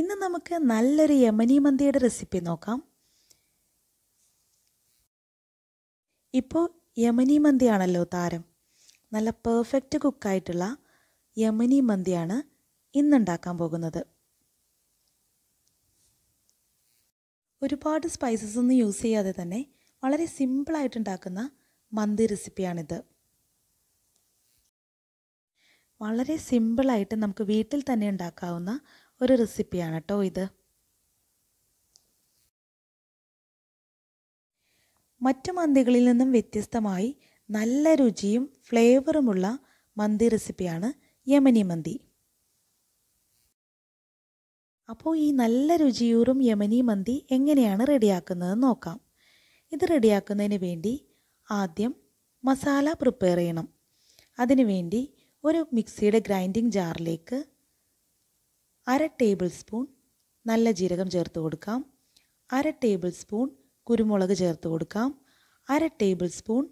ഇന്ന് നമുക്ക് നല്ലൊരു യമനി മന്തിയുടെ റെസിപ്പി നോക്കാം ഇപ്പോൾ യമനി മന്തിയാണല്ലോ താരം നല്ല പെർഫെക്റ്റ് കുക്കായിട്ടുള്ള യമനി മന്തിയാണ് ഇന്നുണ്ടാക്കാൻ പോകുന്നത് ഒരുപാട് സ്പൈസസ് ഒന്നും യൂസ് ചെയ്യാതെ തന്നെ വളരെ സിമ്പിളായിട്ടുണ്ടാക്കുന്ന ഉണ്ടാക്കുന്ന മന്തി റെസിപ്പിയാണിത് വളരെ സിമ്പിളായിട്ട് നമുക്ക് വീട്ടിൽ തന്നെ ഉണ്ടാക്കാവുന്ന ഒരു റെസിപ്പിയാണ് കേട്ടോ ഇത് മറ്റു മന്തികളിൽ നിന്നും വ്യത്യസ്തമായി നല്ല രുചിയും ഫ്ലേവറുമുള്ള മന്തി റെസിപ്പിയാണ് യമനി മന്തി അപ്പോൾ ഈ നല്ല രുചിയൂറും യമനി മന്തി എങ്ങനെയാണ് റെഡിയാക്കുന്നത് നോക്കാം ഇത് റെഡിയാക്കുന്നതിന് വേണ്ടി ആദ്യം മസാല പ്രിപ്പയർ ചെയ്യണം അതിനുവേണ്ടി ഒരു മിക്സിയുടെ ഗ്രൈൻഡിങ് ജാറിലേക്ക് അര ടേബിൾ സ്പൂൺ നല്ല ജീരകം ചേർത്ത് കൊടുക്കാം അര ടേബിൾ സ്പൂൺ കുരുമുളക് ചേർത്ത് കൊടുക്കാം അര ടേബിൾ സ്പൂൺ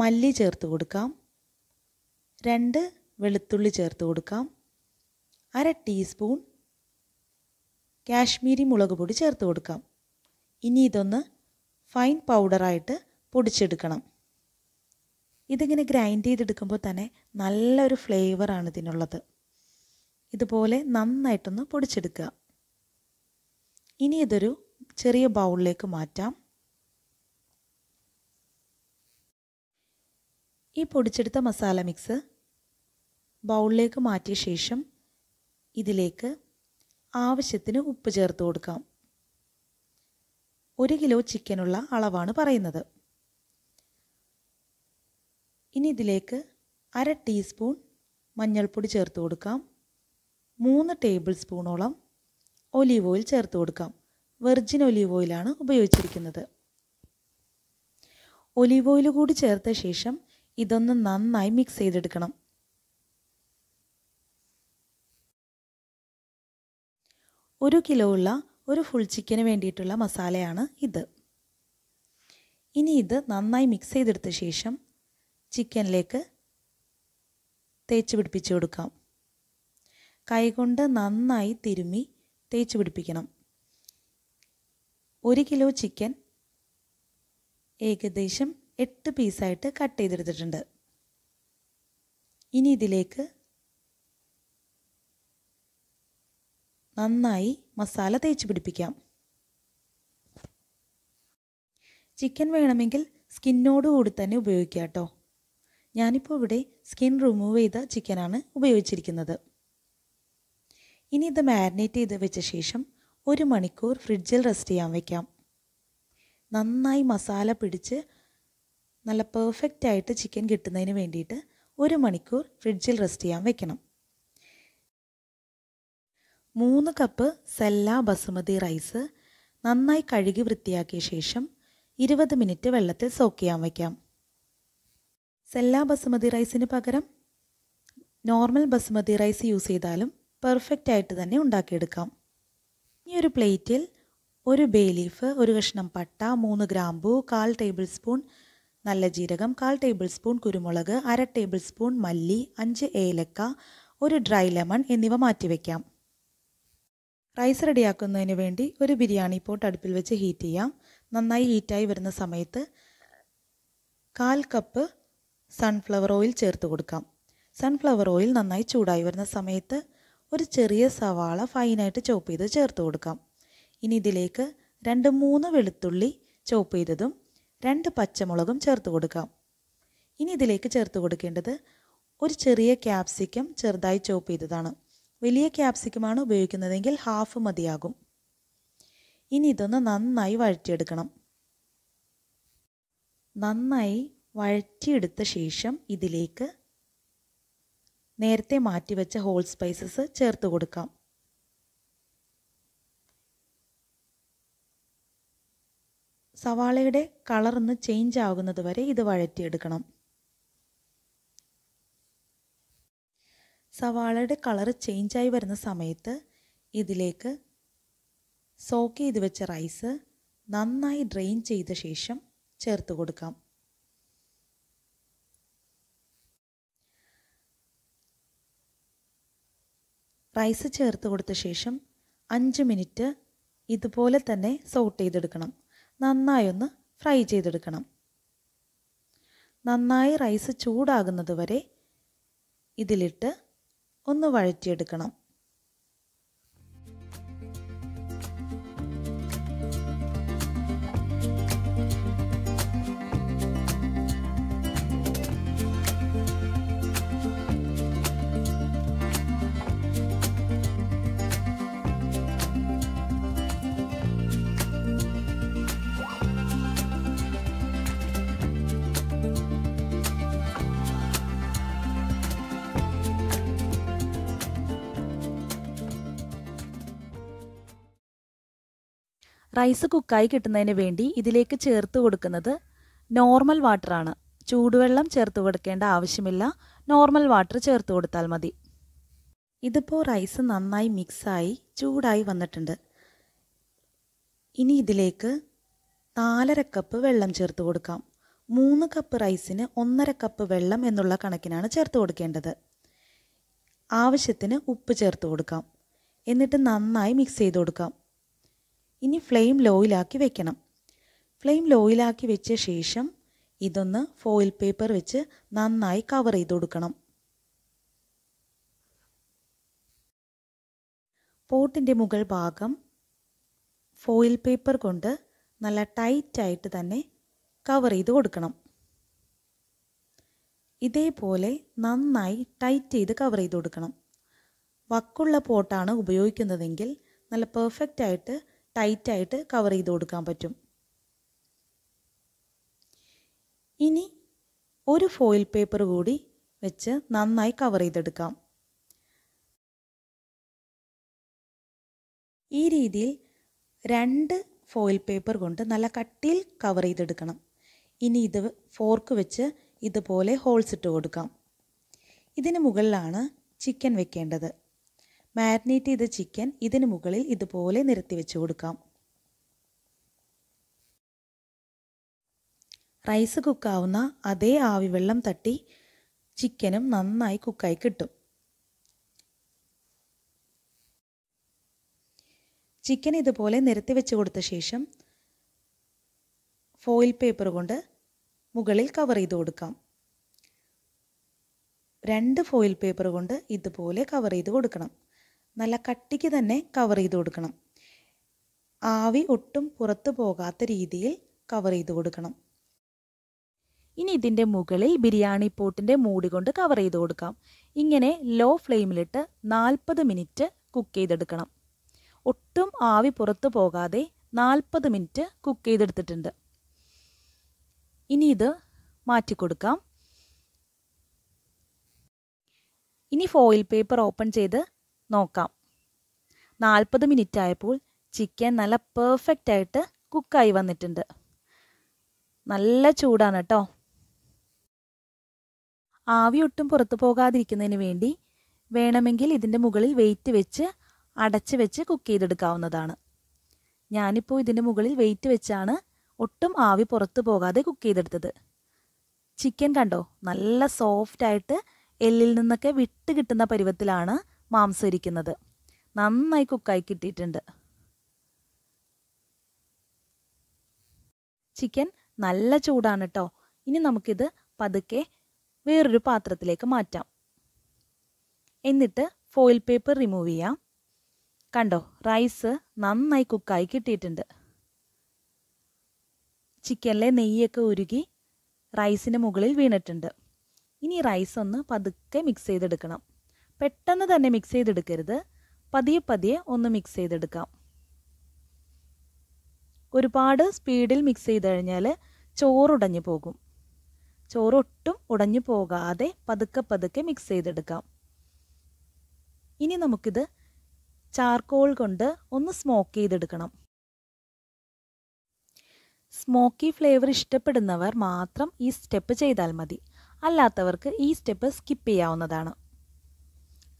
മല്ലി ചേർത്ത് കൊടുക്കാം രണ്ട് വെളുത്തുള്ളി ചേർത്ത് കൊടുക്കാം അര ടീസ്പൂൺ കാശ്മീരി മുളക് പൊടി ചേർത്ത് കൊടുക്കാം ഇനി ഇതൊന്ന് ഫൈൻ പൗഡറായിട്ട് പൊടിച്ചെടുക്കണം ഇതിങ്ങനെ ഗ്രൈൻഡ് ചെയ്തെടുക്കുമ്പോൾ തന്നെ നല്ലൊരു ഫ്ലേവറാണ് ഇതിനുള്ളത് ഇതുപോലെ നന്നായിട്ടൊന്ന് പൊടിച്ചെടുക്കുക ഇനി ഇതൊരു ചെറിയ ബൗളിലേക്ക് മാറ്റാം ഈ പൊടിച്ചെടുത്ത മസാല മിക്സ് ബൗളിലേക്ക് മാറ്റിയ ശേഷം ഇതിലേക്ക് ആവശ്യത്തിന് ഉപ്പ് ചേർത്ത് കൊടുക്കാം ഒരു കിലോ ചിക്കനുള്ള അളവാണ് പറയുന്നത് ഇനി ഇതിലേക്ക് അര ടീസ്പൂൺ മഞ്ഞൾപ്പൊടി ചേർത്ത് കൊടുക്കാം മൂന്ന് ടേബിൾ സ്പൂണോളം ഒലീവ് ഓയിൽ ചേർത്ത് കൊടുക്കാം വെർജിൻ ഒലീവ് ഓയിലാണ് ഉപയോഗിച്ചിരിക്കുന്നത് ഒലീവ് ഓയിൽ കൂടി ചേർത്ത ശേഷം ഇതൊന്ന് നന്നായി മിക്സ് ചെയ്തെടുക്കണം ഒരു കിലോ ഉള്ള ഒരു ഫുൾ ചിക്കന് വേണ്ടിയിട്ടുള്ള മസാലയാണ് ഇത് ഇനി ഇത് നന്നായി മിക്സ് ചെയ്തെടുത്ത ശേഷം ചിക്കനിലേക്ക് തേച്ച് പിടിപ്പിച്ച് കൊടുക്കാം കൈകൊണ്ട് നന്നായി തിരുമ്മി തേച്ച് പിടിപ്പിക്കണം ഒരു കിലോ ചിക്കൻ ഏകദേശം എട്ട് പീസായിട്ട് കട്ട് ചെയ്തെടുത്തിട്ടുണ്ട് ഇനി ഇതിലേക്ക് നന്നായി മസാല തേച്ച് പിടിപ്പിക്കാം ചിക്കൻ വേണമെങ്കിൽ സ്കിന്നോട് കൂടി തന്നെ ഉപയോഗിക്കാം കേട്ടോ ഞാനിപ്പോൾ ഇവിടെ സ്കിൻ റിമൂവ് ചെയ്ത ചിക്കനാണ് ഉപയോഗിച്ചിരിക്കുന്നത് ഇനി ഇത് മാരിനേറ്റ് ചെയ്ത് വെച്ച ശേഷം ഒരു മണിക്കൂർ ഫ്രിഡ്ജിൽ റെസ്റ്റ് ചെയ്യാൻ വയ്ക്കാം നന്നായി മസാല പിടിച്ച് നല്ല പെർഫെക്റ്റ് ആയിട്ട് ചിക്കൻ കിട്ടുന്നതിന് വേണ്ടിയിട്ട് ഒരു മണിക്കൂർ ഫ്രിഡ്ജിൽ റെസ്റ്റ് ചെയ്യാൻ വെക്കണം മൂന്ന് കപ്പ് സെല്ല ബസുമതി റൈസ് നന്നായി കഴുകി വൃത്തിയാക്കിയ ശേഷം ഇരുപത് മിനിറ്റ് വെള്ളത്തിൽ സോക്ക് ചെയ്യാൻ വയ്ക്കാം സെല്ല ബസുമതി റൈസിന് പകരം നോർമൽ ബസുമതി റൈസ് യൂസ് ചെയ്താലും പെർഫെക്റ്റ് ആയിട്ട് തന്നെ ഉണ്ടാക്കിയെടുക്കാം ഇനി ഒരു പ്ലേറ്റിൽ ഒരു ബേ ലീഫ് ഒരു കഷ്ണം പട്ട മൂന്ന് ഗ്രാമ്പു കാൽ ടേബിൾ സ്പൂൺ നല്ല ജീരകം കാൽ ടേബിൾ സ്പൂൺ കുരുമുളക് അര ടേബിൾ സ്പൂൺ മല്ലി അഞ്ച് ഏലക്ക ഒരു ഡ്രൈ ലെമൺ എന്നിവ മാറ്റിവെക്കാം റൈസ് റെഡിയാക്കുന്നതിന് വേണ്ടി ഒരു ബിരിയാണി പോട്ട് അടുപ്പിൽ വെച്ച് ഹീറ്റ് ചെയ്യാം നന്നായി ഹീറ്റായി വരുന്ന സമയത്ത് കാൽ കപ്പ് സൺഫ്ലവർ ഓയിൽ ചേർത്ത് കൊടുക്കാം സൺഫ്ലവർ ഓയിൽ നന്നായി ചൂടായി വരുന്ന സമയത്ത് ഒരു ചെറിയ സവാള ഫൈനായിട്ട് ചോപ്പ് ചെയ്ത് ചേർത്ത് കൊടുക്കാം ഇനി ഇതിലേക്ക് രണ്ട് മൂന്ന് വെളുത്തുള്ളി ചോപ്പ് ചെയ്തതും രണ്ട് പച്ചമുളകും ചേർത്ത് കൊടുക്കാം ഇനി ഇതിലേക്ക് ചേർത്ത് കൊടുക്കേണ്ടത് ഒരു ചെറിയ ക്യാപ്സിക്കം ചെറുതായി ചോപ്പ് ചെയ്തതാണ് വലിയ ക്യാപ്സിക്കമാണ് ഉപയോഗിക്കുന്നതെങ്കിൽ ഹാഫ് മതിയാകും ഇനി ഇതൊന്ന് നന്നായി വഴറ്റിയെടുക്കണം നന്നായി വഴറ്റിയെടുത്ത ശേഷം ഇതിലേക്ക് നേരത്തെ മാറ്റിവെച്ച ഹോൾ സ്പൈസസ് ചേർത്ത് കൊടുക്കാം സവാളയുടെ കളറൊന്ന് ചേഞ്ച് ആകുന്നത് വരെ ഇത് വഴറ്റിയെടുക്കണം സവാളയുടെ കളർ ചേഞ്ചായി വരുന്ന സമയത്ത് ഇതിലേക്ക് സോക്ക് ചെയ്ത് വെച്ച റൈസ് നന്നായി ഡ്രെയിൻ ചെയ്ത ശേഷം ചേർത്ത് കൊടുക്കാം റൈസ് ചേർത്ത് കൊടുത്ത ശേഷം അഞ്ച് മിനിറ്റ് ഇതുപോലെ തന്നെ സോട്ട് ചെയ്തെടുക്കണം നന്നായൊന്ന് ഫ്രൈ ചെയ്തെടുക്കണം നന്നായി റൈസ് ചൂടാകുന്നത് വരെ ഇതിലിട്ട് ഒന്ന് വഴറ്റിയെടുക്കണം റൈസ് കുക്കായി കിട്ടുന്നതിന് വേണ്ടി ഇതിലേക്ക് ചേർത്ത് കൊടുക്കുന്നത് നോർമൽ വാട്ടറാണ് ചൂടുവെള്ളം ചേർത്ത് കൊടുക്കേണ്ട ആവശ്യമില്ല നോർമൽ വാട്ടർ ചേർത്ത് കൊടുത്താൽ മതി ഇതിപ്പോൾ റൈസ് നന്നായി മിക്സായി ചൂടായി വന്നിട്ടുണ്ട് ഇനി ഇതിലേക്ക് നാലര കപ്പ് വെള്ളം ചേർത്ത് കൊടുക്കാം മൂന്ന് കപ്പ് റൈസിന് ഒന്നര കപ്പ് വെള്ളം എന്നുള്ള കണക്കിനാണ് ചേർത്ത് കൊടുക്കേണ്ടത് ആവശ്യത്തിന് ഉപ്പ് ചേർത്ത് കൊടുക്കാം എന്നിട്ട് നന്നായി മിക്സ് ചെയ്ത് കൊടുക്കാം ഇനി ഫ്ലെയിം ലോയിലാക്കി വെക്കണം ഫ്ലെയിം ലോയിലാക്കി വെച്ച ശേഷം ഇതൊന്ന് ഫോയിൽ പേപ്പർ വെച്ച് നന്നായി കവർ ചെയ്ത് കൊടുക്കണം പോട്ടിൻ്റെ മുകൾ ഭാഗം ഫോയിൽ പേപ്പർ കൊണ്ട് നല്ല ടൈറ്റായിട്ട് തന്നെ കവർ ചെയ്ത് കൊടുക്കണം ഇതേപോലെ നന്നായി ടൈറ്റ് ചെയ്ത് കവർ ചെയ്ത് കൊടുക്കണം വക്കുള്ള പോട്ടാണ് ഉപയോഗിക്കുന്നതെങ്കിൽ നല്ല പെർഫെക്റ്റ് ആയിട്ട് ടൈറ്റായിട്ട് കവർ ചെയ്ത് കൊടുക്കാൻ പറ്റും ഇനി ഒരു ഫോയിൽ പേപ്പർ കൂടി വെച്ച് നന്നായി കവർ ചെയ്തെടുക്കാം ഈ രീതിയിൽ രണ്ട് ഫോയിൽ പേപ്പർ കൊണ്ട് നല്ല കട്ടിയിൽ കവർ ചെയ്തെടുക്കണം ഇനി ഇത് ഫോർക്ക് വെച്ച് ഇതുപോലെ ഹോൾസ് ഇട്ട് കൊടുക്കാം ഇതിന് മുകളിലാണ് ചിക്കൻ വെക്കേണ്ടത് മാരിനേറ്റ് ചെയ്ത ചിക്കൻ ഇതിന് മുകളിൽ ഇതുപോലെ നിരത്തി വെച്ച് കൊടുക്കാം റൈസ് കുക്കാവുന്ന അതേ ആവി വെള്ളം തട്ടി ചിക്കനും നന്നായി കുക്കായി കിട്ടും ചിക്കൻ ഇതുപോലെ നിരത്തി വെച്ച് കൊടുത്ത ശേഷം ഫോയിൽ പേപ്പർ കൊണ്ട് മുകളിൽ കവർ ചെയ്ത് കൊടുക്കാം രണ്ട് ഫോയിൽ പേപ്പർ കൊണ്ട് ഇതുപോലെ കവർ ചെയ്ത് കൊടുക്കണം നല്ല കട്ടിക്ക് തന്നെ കവർ ചെയ്ത് കൊടുക്കണം ആവി ഒട്ടും പുറത്തു പോകാത്ത രീതിയിൽ കവർ ചെയ്ത് കൊടുക്കണം ഇനി ഇതിൻ്റെ മുകളിൽ ബിരിയാണി പോട്ടിൻ്റെ മൂടി കൊണ്ട് കവർ ചെയ്ത് കൊടുക്കാം ഇങ്ങനെ ലോ ഫ്ലെയിമിലിട്ട് നാൽപ്പത് മിനിറ്റ് കുക്ക് ചെയ്തെടുക്കണം ഒട്ടും ആവി പുറത്തു പോകാതെ നാൽപ്പത് മിനിറ്റ് കുക്ക് ചെയ്തെടുത്തിട്ടുണ്ട് ഇനി ഇത് മാറ്റി കൊടുക്കാം ഇനി ഫോയിൽ പേപ്പർ ഓപ്പൺ ചെയ്ത് നോക്കാം നാൽപ്പത് മിനിറ്റ് ആയപ്പോൾ ചിക്കൻ നല്ല പെർഫെക്റ്റ് ആയിട്ട് കുക്കായി വന്നിട്ടുണ്ട് നല്ല ചൂടാണ് കേട്ടോ ആവി ഒട്ടും പുറത്തു പോകാതിരിക്കുന്നതിന് വേണ്ടി വേണമെങ്കിൽ ഇതിൻ്റെ മുകളിൽ വെയിറ്റ് വെച്ച് അടച്ച് വെച്ച് കുക്ക് ചെയ്തെടുക്കാവുന്നതാണ് ഞാനിപ്പോൾ ഇതിൻ്റെ മുകളിൽ വെയിറ്റ് വെച്ചാണ് ഒട്ടും ആവി പുറത്തു പോകാതെ കുക്ക് ചെയ്തെടുത്തത് ചിക്കൻ കണ്ടോ നല്ല സോഫ്റ്റായിട്ട് എല്ലിൽ നിന്നൊക്കെ വിട്ട് കിട്ടുന്ന പരുവത്തിലാണ് മാംസം ഇരിക്കുന്നത് നന്നായി കുക്കായി കിട്ടിയിട്ടുണ്ട് ചിക്കൻ നല്ല ചൂടാണ് കേട്ടോ ഇനി നമുക്കിത് പതുക്കെ വേറൊരു പാത്രത്തിലേക്ക് മാറ്റാം എന്നിട്ട് ഫോയിൽ പേപ്പർ റിമൂവ് ചെയ്യാം കണ്ടോ റൈസ് നന്നായി കുക്കായി കിട്ടിയിട്ടുണ്ട് ചിക്കനിലെ നെയ്യൊക്കെ ഉരുകി റൈസിന് മുകളിൽ വീണിട്ടുണ്ട് ഇനി റൈസ് ഒന്ന് പതുക്കെ മിക്സ് ചെയ്തെടുക്കണം പെട്ടെന്ന് തന്നെ മിക്സ് ചെയ്തെടുക്കരുത് പതിയെ പതിയെ ഒന്ന് മിക്സ് ചെയ്തെടുക്കാം ഒരുപാട് സ്പീഡിൽ മിക്സ് ചെയ്ത് കഴിഞ്ഞാൽ ചോറുടഞ്ഞു പോകും ചോറൊട്ടും ഉടഞ്ഞു പോകാതെ പതുക്കെ പതുക്കെ മിക്സ് ചെയ്തെടുക്കാം ഇനി നമുക്കിത് ചാർക്കോൾ കൊണ്ട് ഒന്ന് സ്മോക്ക് ചെയ്തെടുക്കണം സ്മോക്കി ഫ്ലേവർ ഇഷ്ടപ്പെടുന്നവർ മാത്രം ഈ സ്റ്റെപ്പ് ചെയ്താൽ മതി അല്ലാത്തവർക്ക് ഈ സ്റ്റെപ്പ് സ്കിപ്പ് ചെയ്യാവുന്നതാണ്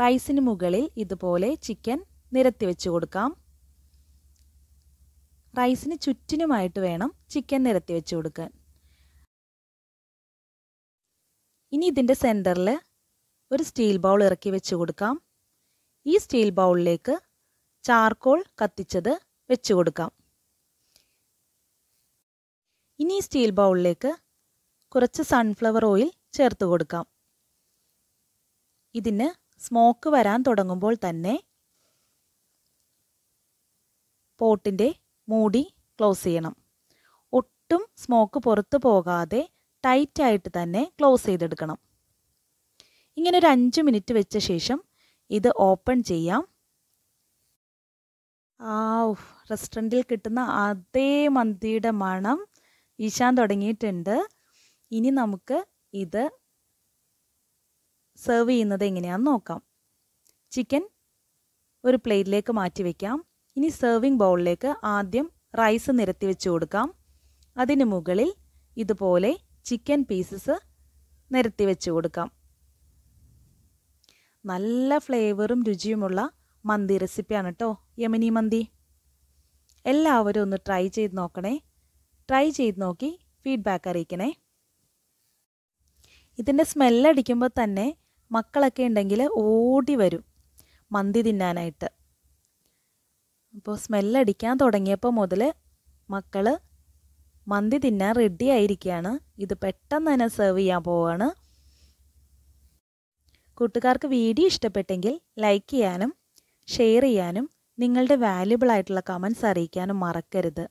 റൈസിന് മുകളിൽ ഇതുപോലെ ചിക്കൻ നിരത്തി വെച്ച് കൊടുക്കാം റൈസിന് ചുറ്റിനുമായിട്ട് വേണം ചിക്കൻ നിരത്തി വെച്ച് കൊടുക്കാൻ ഇനി ഇതിൻ്റെ സെൻറ്ററിൽ ഒരു സ്റ്റീൽ ബൗൾ ഇറക്കി വെച്ച് കൊടുക്കാം ഈ സ്റ്റീൽ ബൗളിലേക്ക് ചാർക്കോൾ കത്തിച്ചത് വെച്ച് കൊടുക്കാം ഇനി ഈ സ്റ്റീൽ ബൗളിലേക്ക് കുറച്ച് സൺഫ്ലവർ ഓയിൽ ചേർത്ത് കൊടുക്കാം ഇതിന് സ്മോക്ക് വരാൻ തുടങ്ങുമ്പോൾ തന്നെ പോട്ടിൻ്റെ മൂടി ക്ലോസ് ചെയ്യണം ഒട്ടും സ്മോക്ക് പുറത്തു പോകാതെ ടൈറ്റായിട്ട് തന്നെ ക്ലോസ് ചെയ്തെടുക്കണം ഇങ്ങനെ ഒരു അഞ്ച് മിനിറ്റ് വെച്ച ശേഷം ഇത് ഓപ്പൺ ചെയ്യാം ആ റെസ്റ്റോറൻറ്റിൽ കിട്ടുന്ന അതേ മന്തിയുടെ മണം വീശാൻ തുടങ്ങിയിട്ടുണ്ട് ഇനി നമുക്ക് ഇത് സെർവ് ചെയ്യുന്നത് എങ്ങനെയാണെന്ന് നോക്കാം ചിക്കൻ ഒരു പ്ലേറ്റിലേക്ക് മാറ്റി വയ്ക്കാം ഇനി സെർവിങ് ബൗളിലേക്ക് ആദ്യം റൈസ് നിരത്തി വെച്ച് കൊടുക്കാം അതിന് മുകളിൽ ഇതുപോലെ ചിക്കൻ പീസസ് നിരത്തി വെച്ച് കൊടുക്കാം നല്ല ഫ്ലേവറും രുചിയുമുള്ള മന്തി റെസിപ്പിയാണ് കേട്ടോ യമനി മന്തി എല്ലാവരും ഒന്ന് ട്രൈ ചെയ്ത് നോക്കണേ ട്രൈ ചെയ്ത് നോക്കി ഫീഡ്ബാക്ക് അറിയിക്കണേ ഇതിൻ്റെ സ്മെല്ലടിക്കുമ്പോൾ തന്നെ മക്കളൊക്കെ ഉണ്ടെങ്കിൽ ഓടി വരും മന്തി തിന്നാനായിട്ട് അപ്പോൾ സ്മെല്ലടിക്കാൻ തുടങ്ങിയപ്പോൾ മുതൽ മക്കൾ മന്തി തിന്നാൻ റെഡി ആയിരിക്കുകയാണ് ഇത് പെട്ടെന്ന് തന്നെ സെർവ് ചെയ്യാൻ പോവുകയാണ് കൂട്ടുകാർക്ക് വീഡിയോ ഇഷ്ടപ്പെട്ടെങ്കിൽ ലൈക്ക് ചെയ്യാനും ഷെയർ ചെയ്യാനും നിങ്ങളുടെ വാല്യുബിൾ ആയിട്ടുള്ള കമൻസ് അറിയിക്കാനും മറക്കരുത്